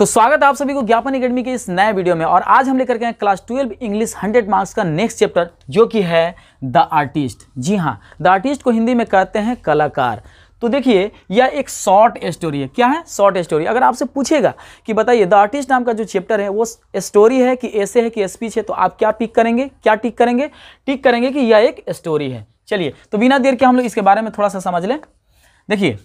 तो स्वागत है आप सभी को ज्ञापन अकेडमी के इस नए वीडियो में और आज हम लेकर के हैं class twelve English hundred marks का नेक्स्ट चैप्टर जो कि है द आर्टिस्ट जी हाँ द आर्टिस्ट को हिंदी में कहते हैं कलाकार तो देखिए यह एक शॉर्ट स्टोरी है क्या है शॉर्ट स्टोरी अगर आपसे पूछेगा कि बताइए द आर्टिस्ट नाम का जो चैप्टर है वो स्टोरी है कि ऐसे है कि स्पीच है तो आप क्या टिक करेंगे क्या टिक करेंगे टिक करेंगे कि यह एक स्टोरी है चलिए तो बिना देर के हम लोग इसके बारे में थोड़ा सा समझ लें देखिए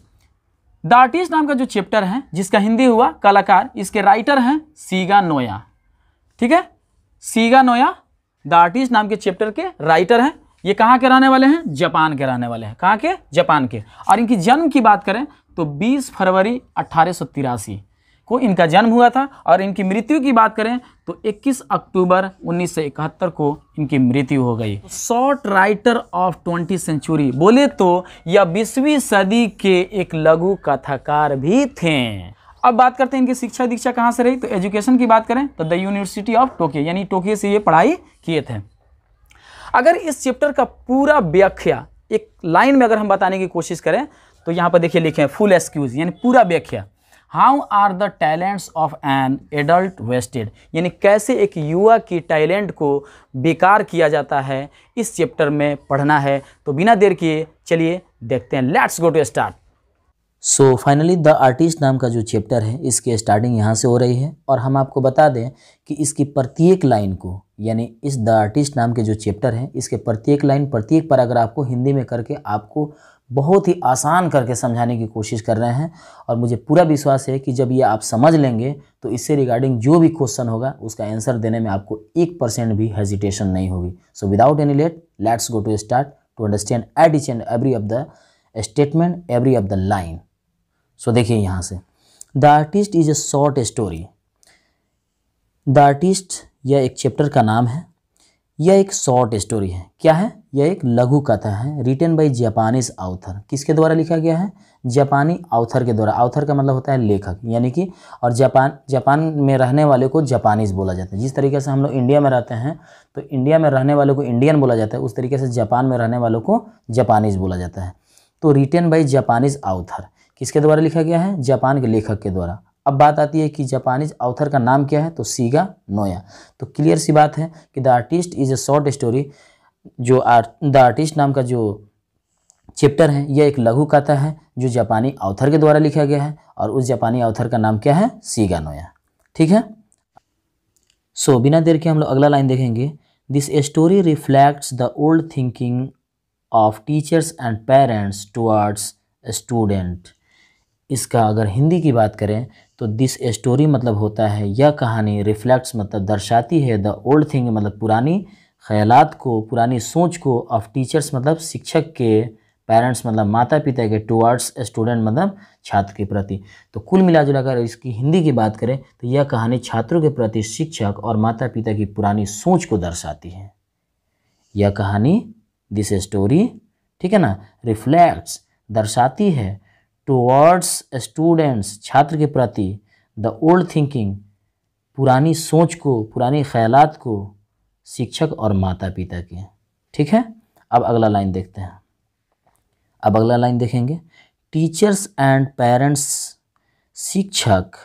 द आर्टिस्ट नाम का जो चैप्टर है जिसका हिंदी हुआ कलाकार इसके राइटर हैं सीगा नोया ठीक है सीगा नोया द आर्टिस्ट नाम के चैप्टर के राइटर हैं ये कहाँ के रहने वाले हैं जापान के रहने वाले हैं कहाँ के जापान के और इनकी जन्म की बात करें तो 20 फरवरी अट्ठारह को इनका जन्म हुआ था और इनकी मृत्यु की बात करें तो 21 अक्टूबर 1971 को इनकी मृत्यु हो गई short writer of twenty century बोले तो यह बीसवीं सदी के एक लघु कथाकार भी थे अब बात करते हैं इनकी शिक्षा दीक्षा कहाँ से रही तो एजुकेशन की बात करें तो द यूनिवर्सिटी ऑफ टोक्यो यानी टोक्यो से ये पढ़ाई किए थे अगर इस चैप्टर का पूरा व्याख्या एक लाइन में अगर हम बताने की कोशिश करें तो यहाँ पर देखिए लिखे फुल एक्सक्यूज यानी पूरा व्याख्या how are the talents of an adult wasted यानी कैसे एक युवा की टैलेंट को बेकार किया जाता है इस चैप्टर में पढ़ना है तो बिना देर किए चलिए देखते हैं let's go to start so finally the artist नाम का जो चैप्टर है इसकी स्टार्टिंग यहाँ से हो रही है और हम आपको बता दें कि इसकी प्रत्येक लाइन को यानी इस द आर्टिस्ट नाम के जो चैप्टर हैं इसके प्रत्येक लाइन प्रत्येक पैराग्राफ को हिंदी में करके आपको बहुत ही आसान करके समझाने की कोशिश कर रहे हैं और मुझे पूरा विश्वास है कि जब ये आप समझ लेंगे तो इससे रिगार्डिंग जो भी क्वेश्चन होगा उसका आंसर देने में आपको एक परसेंट भी हेजिटेशन नहीं होगी so without any late let's go to start to understand at each and every of the statement every of the line so देखिए यहाँ से the artist is a short story the artist यह एक chapter का नाम है यह एक शॉर्ट स्टोरी है क्या है यह एक लघु कथा है रिटर्न बाई जापानीज आउथर किसके द्वारा लिखा गया है जापानी आउथर के द्वारा आउथर का मतलब होता है लेखक यानी कि और जापान जापान में रहने वाले को जापानीज बोला जाता है जिस तरीके से हम लोग इंडिया में रहते हैं तो इंडिया में रहने वाले को इंडियन बोला जाता है उस तरीके से जापान में रहने वालों को जापानीज बोला जाता है तो रिटर्न बाई जापानीज आउथर किसके द्वारा लिखा गया है जापान के लेखक के द्वारा अब बात आती है कि जापानीज ऑथर का नाम क्या है तो सीगा नोया तो क्लियर सी बात है कि the artist is a short story जो आर्ट द आर्टिस्ट नाम का जो चैप्टर है यह एक लघु कथा है जो जापानी ऑथर के द्वारा लिखा गया है और उस जापानी ऑथर का नाम क्या है सीगा नोया ठीक है सो so, बिना देर के हम लोग अगला लाइन देखेंगे this story reflects the old thinking of teachers and parents towards student इसका अगर हिंदी की बात करें तो दिस स्टोरी मतलब होता है यह कहानी रिफ्लेक्ट्स मतलब दर्शाती है द ओल्ड थिंग मतलब पुरानी ख्यालात को पुरानी सोच को ऑफ टीचर्स मतलब शिक्षक के पेरेंट्स मतलब माता पिता के टूअर्ड्स स्टूडेंट मतलब छात्र के प्रति तो कुल जुला कर इसकी हिंदी की बात करें तो यह कहानी छात्रों के प्रति शिक्षक और माता पिता की पुरानी सोच को दर्शाती है यह कहानी दिस स्टोरी ठीक है ना रिफ्लेक्ट्स दर्शाती है टूअर्ड्स स्टूडेंट्स छात्र के प्रति द ओल्ड थिंकिंग पुरानी सोच को पुरानी ख्यालात को शिक्षक और माता पिता के ठीक है अब अगला लाइन देखते हैं अब अगला लाइन देखेंगे टीचर्स एंड पेरेंट्स शिक्षक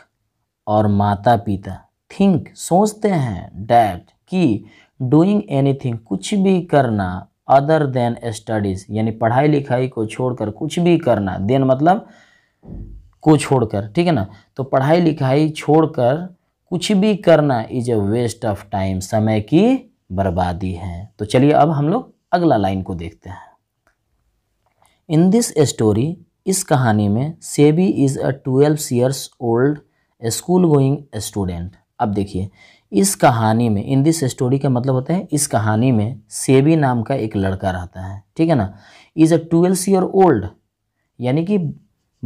और माता पिता थिंक सोचते हैं डैट कि डूइंग एनीथिंग कुछ भी करना अदर देन स्टडीज़ यानी पढ़ाई लिखाई को छोड़कर कुछ भी करना देन मतलब को छोड़कर ठीक है ना तो पढ़ाई लिखाई छोड़कर कुछ भी करना is a waste of time समय की बर्बादी है तो चलिए अब हम लोग अगला लाइन को देखते हैं इन दिस स्टोरी इस कहानी में Seibei is a twelve years old school going student अब देखिए इस कहानी में इन दिस स्टोरी का मतलब होता है इस कहानी में सेबी नाम का एक लड़का रहता है ठीक है ना is a twelve year old यानी कि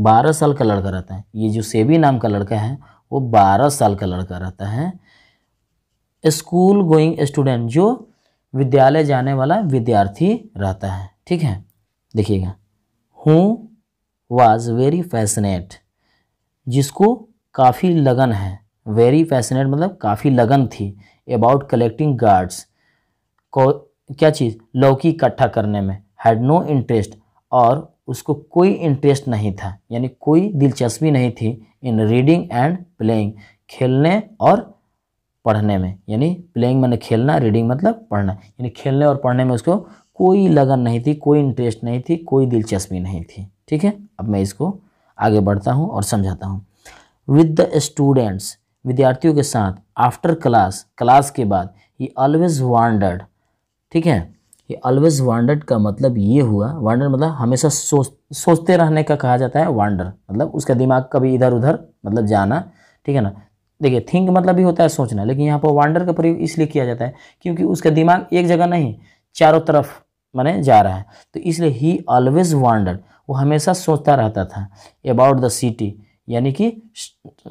बारह साल का लड़का रहता है ये जो सेबी नाम का लड़का है वो बारह साल का लड़का रहता है स्कूल गोइंग स्टूडेंट जो विद्यालय जाने वाला विद्यार्थी रहता है ठीक है देखिएगा हु वाज वेरी फैसनेट जिसको काफ़ी लगन है वेरी फैसनेट मतलब काफ़ी लगन थी अबाउट कलेक्टिंग गार्ड्स को क्या चीज़ लौकी इकट्ठा करने में हैड नो इंटरेस्ट और उसको कोई इंटरेस्ट नहीं था यानी कोई दिलचस्पी नहीं थी इन रीडिंग एंड प्लेइंग खेलने और पढ़ने में यानी प्लेइंग मैंने खेलना रीडिंग मतलब पढ़ना यानी खेलने और पढ़ने में उसको कोई लगन नहीं थी कोई इंटरेस्ट नहीं थी कोई दिलचस्पी नहीं थी ठीक है अब मैं इसको आगे बढ़ता हूँ और समझाता हूँ विद द स्टूडेंट्स विद्यार्थियों के साथ आफ्टर क्लास क्लास के बाद ही ऑलवेज वांडर्ड ठीक है ये ऑलवेज वांडर्ड का मतलब ये हुआ वांडर मतलब हमेशा सोच सोचते रहने का कहा जाता है वांडर मतलब उसका दिमाग कभी इधर उधर मतलब जाना ठीक है ना देखिए थिंक मतलब भी होता है सोचना लेकिन यहाँ पर वांडर का प्रयोग इसलिए किया जाता है क्योंकि उसका दिमाग एक जगह नहीं चारों तरफ माने जा रहा है तो इसलिए ही ऑलवेज वांडर वो हमेशा सोचता रहता था अबाउट द सिटी यानी कि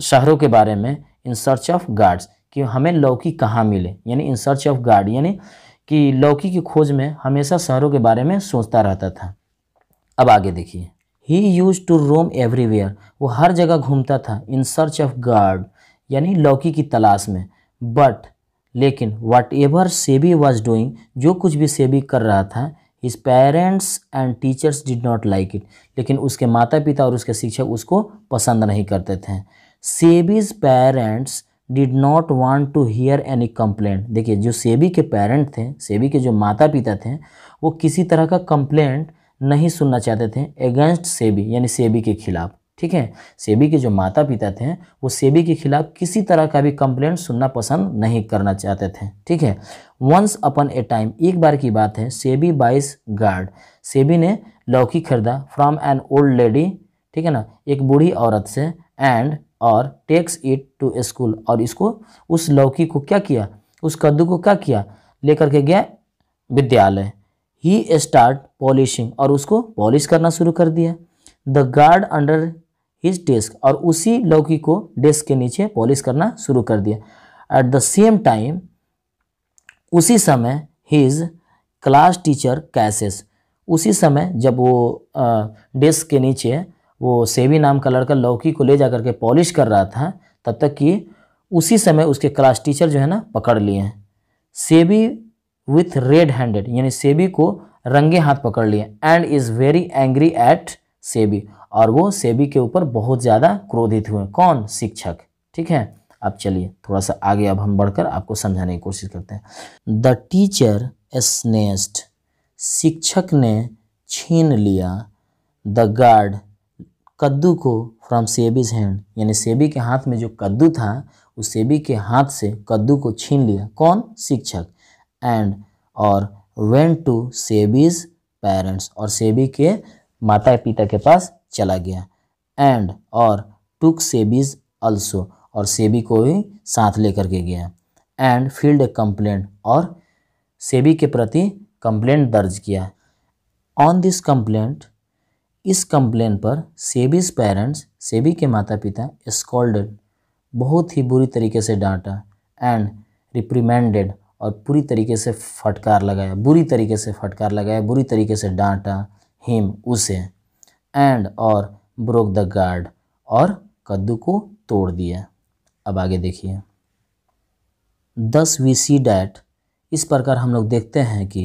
शहरों के बारे में इन सर्च ऑफ गार्ड्स कि हमें लौकी कहाँ मिले यानी इन सर्च ऑफ गार्ड यानी कि लौकी की खोज में हमेशा शहरों के बारे में सोचता रहता था अब आगे देखिए he used to roam everywhere वो हर जगह घूमता था इन सर्च ऑफ गार्ड यानी लौकी की तलाश में बट लेकिन whatever Seibei was doing जो कुछ भी सेबी कर रहा था his parents and teachers did not like it लेकिन उसके माता पिता और उसके शिक्षक उसको पसंद नहीं करते थे Seibei's parents did not want to hear any complaint देखिए जो सेबी के पेरेंट थे सेबी के जो माता पिता थे वो किसी तरह का कंप्लेंट नहीं सुनना चाहते थे अगेंस्ट सेबी यानी सेबी के खिलाफ़ ठीक है सेबी के जो माता पिता थे वो सेबी के खिलाफ किसी तरह का भी कंप्लेंट सुनना पसंद नहीं करना चाहते थे ठीक है वंस अपन ए टाइम एक बार की बात है सेबी बाइस गार्ड सेबी ने लौकी खरीदा फ्रॉम एन ओल्ड लेडी ठीक है ना एक बूढ़ी औरत से एंड और टेक्स इट टू स्कूल और इसको उस लौकी को क्या किया उस कद्दू को क्या किया लेकर के गया विद्यालय ही स्टार्ट पॉलिशिंग और उसको पॉलिश करना शुरू कर दिया the gourd under his desk और उसी लौकी को डेस्क के नीचे पॉलिश करना शुरू कर दिया एट द सेम टाइम उसी समय हिज क्लास टीचर कैसेस उसी समय जब वो डेस्क के नीचे वो सेवी नाम का लड़का लौकी को ले जा करके पॉलिश कर रहा था तब तक कि उसी समय उसके क्लास टीचर जो है ना पकड़ लिए सेबी विथ रेड हैंडेड यानी सेबी को रंगे हाथ पकड़ लिए and is very angry at Seibei और वो सेबी के ऊपर बहुत ज़्यादा क्रोधित हुए कौन शिक्षक ठीक है अब चलिए थोड़ा सा आगे अब हम बढ़कर आपको समझाने की कोशिश करते हैं द टीचर स्नेस्ड शिक्षक ने छीन लिया द गार्ड कद्दू को फ्रॉम सेबीज हैंड यानी सेबी के हाथ में जो कद्दू था उस सेबी के हाथ से कद्दू को छीन लिया कौन शिक्षक एंड और वेंट टू सेबीज पेरेंट्स और सेबी के माता पिता के पास चला गया एंड और टुक सेबीज अल्सो और सेबी को भी साथ लेकर के गया एंड फील्ड ए कंप्लेंट और सेबी के प्रति कंप्लेंट दर्ज किया ऑन दिस कंप्लेंट इस कंप्लेंट पर सेबीज पेरेंट्स सेबी के माता पिता स्कॉल्डेड बहुत ही बुरी तरीके से डांटा एंड रिप्रीमेंडेड और पूरी तरीके से फटकार लगाया बुरी तरीके से फटकार लगाया बुरी तरीके से डांटा हिम उसे एंड और ब्रोक द गार्ड और कद्दू को तोड़ दिया अब आगे देखिए दस वी सी डैट इस प्रकार हम लोग देखते हैं कि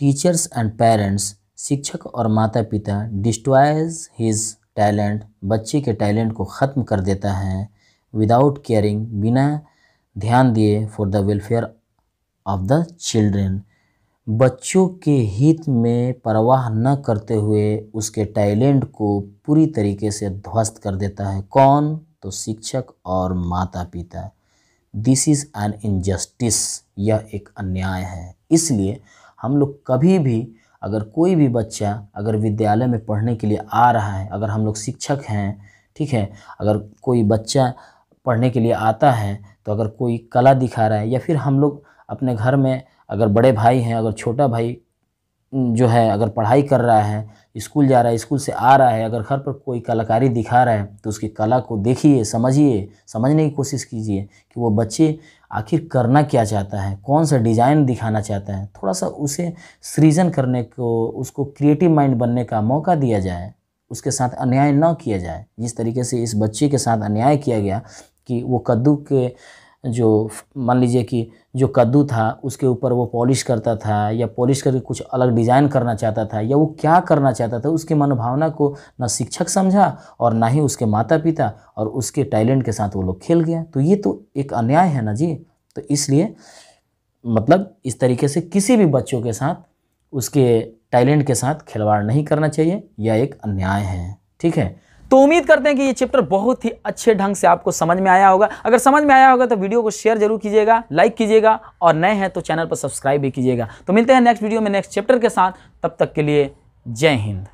टीचर्स एंड पेरेंट्स शिक्षक और माता पिता डिस्ट्रॉयज हिज टैलेंट बच्चे के टैलेंट को ख़त्म कर देता है विदाउट केयरिंग बिना ध्यान दिए for the welfare of the children बच्चों के हित में परवाह न करते हुए उसके टैलेंट को पूरी तरीके से ध्वस्त कर देता है कौन तो शिक्षक और माता पिता दिस इज़ एन इनजस्टिस यह एक अन्याय है इसलिए हम लोग कभी भी अगर कोई भी बच्चा अगर विद्यालय में पढ़ने के लिए आ रहा है अगर हम लोग शिक्षक हैं ठीक है अगर कोई बच्चा पढ़ने के लिए आता है तो अगर कोई कला दिखा रहा है या फिर हम लोग अपने घर में अगर बड़े भाई हैं अगर छोटा भाई जो है अगर पढ़ाई कर रहा है स्कूल जा रहा है स्कूल से आ रहा है अगर घर पर कोई कलाकारी दिखा रहा है तो उसकी कला को देखिए समझिए समझने की कोशिश कीजिए कि वो बच्चे आखिर करना क्या चाहता है कौन सा डिज़ाइन दिखाना चाहता है थोड़ा सा उसे सृजन करने को उसको क्रिएटिव माइंड बनने का मौका दिया जाए उसके साथ अन्याय ना किया जाए जिस तरीके से इस बच्चे के साथ अन्याय किया गया कि वो कद्दू के जो मान लीजिए कि जो कद्दू था उसके ऊपर वो पॉलिश करता था या पॉलिश करके कुछ अलग डिज़ाइन करना चाहता था या वो क्या करना चाहता था उसके मनोभावना को ना शिक्षक समझा और ना ही उसके माता पिता और उसके टैलेंट के साथ वो लोग खेल गया तो ये तो एक अन्याय है ना जी तो इसलिए मतलब इस तरीके से किसी भी बच्चों के साथ उसके टैलेंट के साथ खिलवाड़ नहीं करना चाहिए यह एक अन्याय है ठीक है तो उम्मीद करते हैं कि ये चैप्टर बहुत ही अच्छे ढंग से आपको समझ में आया होगा अगर समझ में आया होगा तो वीडियो को शेयर जरूर कीजिएगा लाइक कीजिएगा और नए हैं तो चैनल पर सब्सक्राइब भी कीजिएगा तो मिलते हैं नेक्स्ट वीडियो में नेक्स्ट चैप्टर के साथ तब तक के लिए जय हिंद